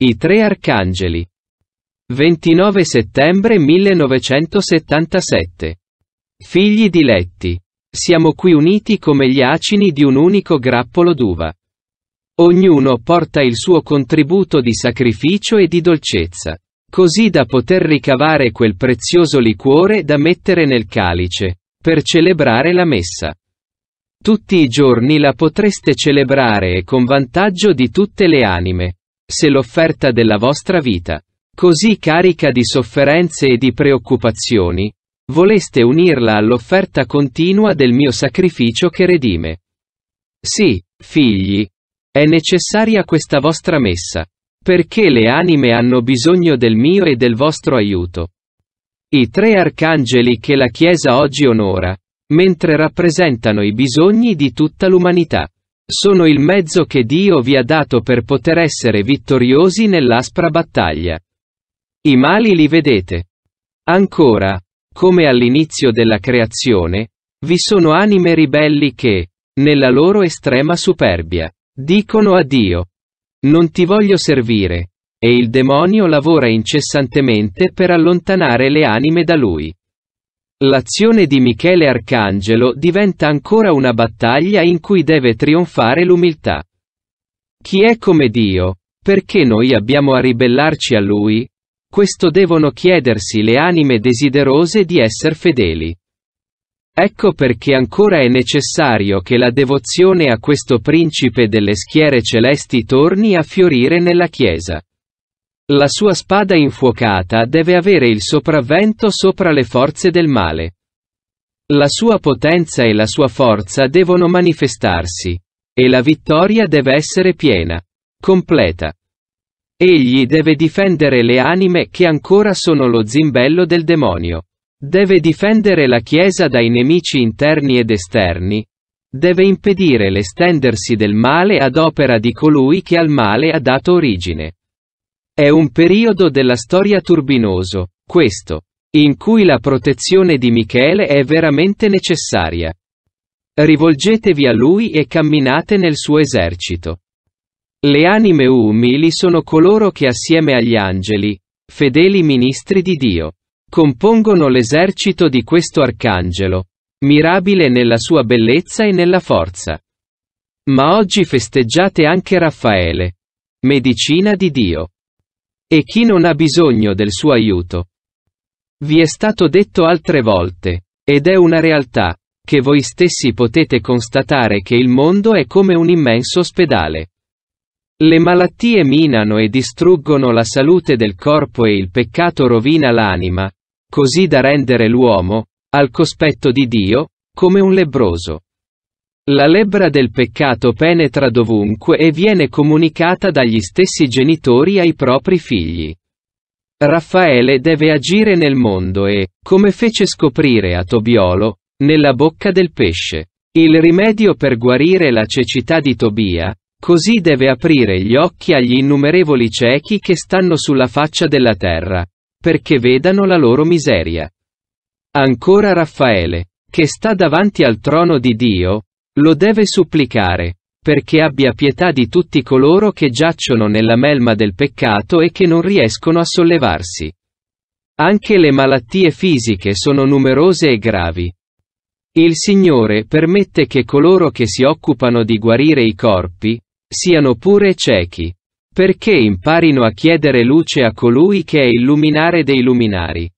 I tre arcangeli. 29 settembre 1977. Figli diletti. Siamo qui uniti come gli acini di un unico grappolo d'uva. Ognuno porta il suo contributo di sacrificio e di dolcezza, così da poter ricavare quel prezioso liquore da mettere nel calice, per celebrare la messa. Tutti i giorni la potreste celebrare e con vantaggio di tutte le anime, se l'offerta della vostra vita, così carica di sofferenze e di preoccupazioni, voleste unirla all'offerta continua del mio sacrificio che redime. Sì, figli, è necessaria questa vostra messa, perché le anime hanno bisogno del mio e del vostro aiuto. I tre arcangeli che la Chiesa oggi onora, mentre rappresentano i bisogni di tutta l'umanità. Sono il mezzo che Dio vi ha dato per poter essere vittoriosi nell'aspra battaglia. I mali li vedete. Ancora, come all'inizio della creazione, vi sono anime ribelli che, nella loro estrema superbia, dicono a Dio, non ti voglio servire, e il demonio lavora incessantemente per allontanare le anime da lui. L'azione di Michele Arcangelo diventa ancora una battaglia in cui deve trionfare l'umiltà. Chi è come Dio? Perché noi abbiamo a ribellarci a Lui? Questo devono chiedersi le anime desiderose di essere fedeli. Ecco perché ancora è necessario che la devozione a questo principe delle schiere celesti torni a fiorire nella Chiesa. La sua spada infuocata deve avere il sopravvento sopra le forze del male. La sua potenza e la sua forza devono manifestarsi. E la vittoria deve essere piena. Completa. Egli deve difendere le anime che ancora sono lo zimbello del demonio. Deve difendere la Chiesa dai nemici interni ed esterni. Deve impedire l'estendersi del male ad opera di colui che al male ha dato origine. È un periodo della storia turbinoso, questo, in cui la protezione di Michele è veramente necessaria. Rivolgetevi a lui e camminate nel suo esercito. Le anime umili sono coloro che assieme agli angeli, fedeli ministri di Dio, compongono l'esercito di questo arcangelo, mirabile nella sua bellezza e nella forza. Ma oggi festeggiate anche Raffaele, medicina di Dio. E chi non ha bisogno del suo aiuto? Vi è stato detto altre volte, ed è una realtà, che voi stessi potete constatare che il mondo è come un immenso ospedale. Le malattie minano e distruggono la salute del corpo e il peccato rovina l'anima, così da rendere l'uomo, al cospetto di Dio, come un lebroso. La lebbra del peccato penetra dovunque e viene comunicata dagli stessi genitori ai propri figli. Raffaele deve agire nel mondo e, come fece scoprire a Tobiolo, nella bocca del pesce. Il rimedio per guarire la cecità di Tobia, così deve aprire gli occhi agli innumerevoli ciechi che stanno sulla faccia della terra, perché vedano la loro miseria. Ancora Raffaele, che sta davanti al trono di Dio, lo deve supplicare, perché abbia pietà di tutti coloro che giacciono nella melma del peccato e che non riescono a sollevarsi. Anche le malattie fisiche sono numerose e gravi. Il Signore permette che coloro che si occupano di guarire i corpi, siano pure ciechi, perché imparino a chiedere luce a colui che è illuminare dei luminari.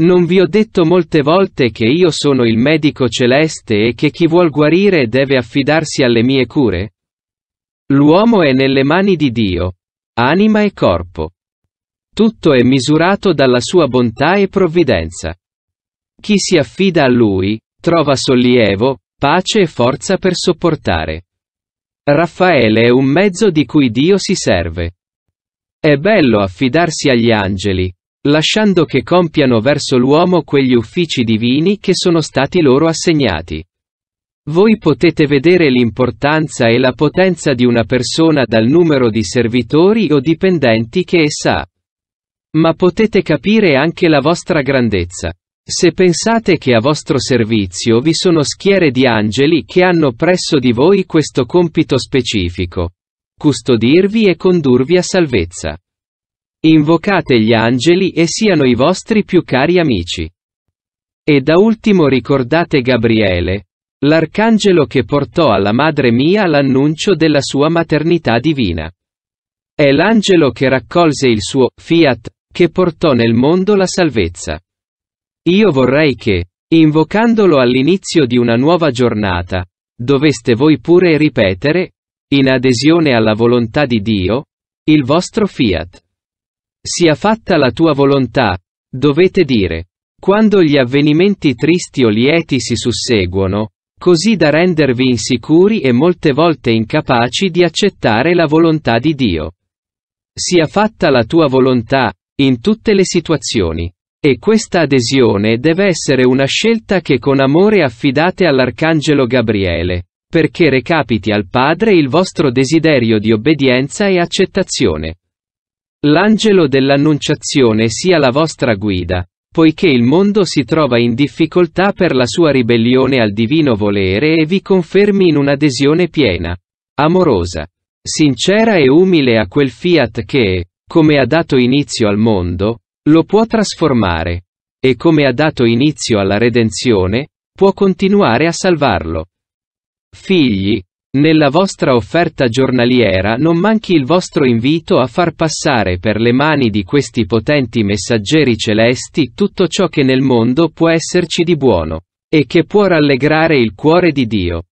Non vi ho detto molte volte che io sono il medico celeste e che chi vuol guarire deve affidarsi alle mie cure? L'uomo è nelle mani di Dio, anima e corpo. Tutto è misurato dalla sua bontà e provvidenza. Chi si affida a lui, trova sollievo, pace e forza per sopportare. Raffaele è un mezzo di cui Dio si serve. È bello affidarsi agli angeli, lasciando che compiano verso l'uomo quegli uffici divini che sono stati loro assegnati. Voi potete vedere l'importanza e la potenza di una persona dal numero di servitori o dipendenti che essa ha. Ma potete capire anche la vostra grandezza. Se pensate che a vostro servizio vi sono schiere di angeli che hanno presso di voi questo compito specifico. Custodirvi e condurvi a salvezza. Invocate gli angeli e siano i vostri più cari amici. E da ultimo ricordate Gabriele, l'arcangelo che portò alla madre mia l'annuncio della sua maternità divina. È l'angelo che raccolse il suo fiat, che portò nel mondo la salvezza. Io vorrei che, invocandolo all'inizio di una nuova giornata, doveste voi pure ripetere, in adesione alla volontà di Dio, il vostro fiat. Sia fatta la tua volontà, dovete dire. Quando gli avvenimenti tristi o lieti si susseguono, così da rendervi insicuri e molte volte incapaci di accettare la volontà di Dio. Sia fatta la tua volontà, in tutte le situazioni. E questa adesione deve essere una scelta che con amore affidate all'Arcangelo Gabriele, perché recapiti al Padre il vostro desiderio di obbedienza e accettazione. L'angelo dell'Annunciazione sia la vostra guida, poiché il mondo si trova in difficoltà per la sua ribellione al divino volere e vi confermi in un'adesione piena, amorosa, sincera e umile a quel fiat che, come ha dato inizio al mondo, lo può trasformare, e come ha dato inizio alla redenzione, può continuare a salvarlo. Figli, nella vostra offerta giornaliera non manchi il vostro invito a far passare per le mani di questi potenti messaggeri celesti tutto ciò che nel mondo può esserci di buono e che può rallegrare il cuore di Dio.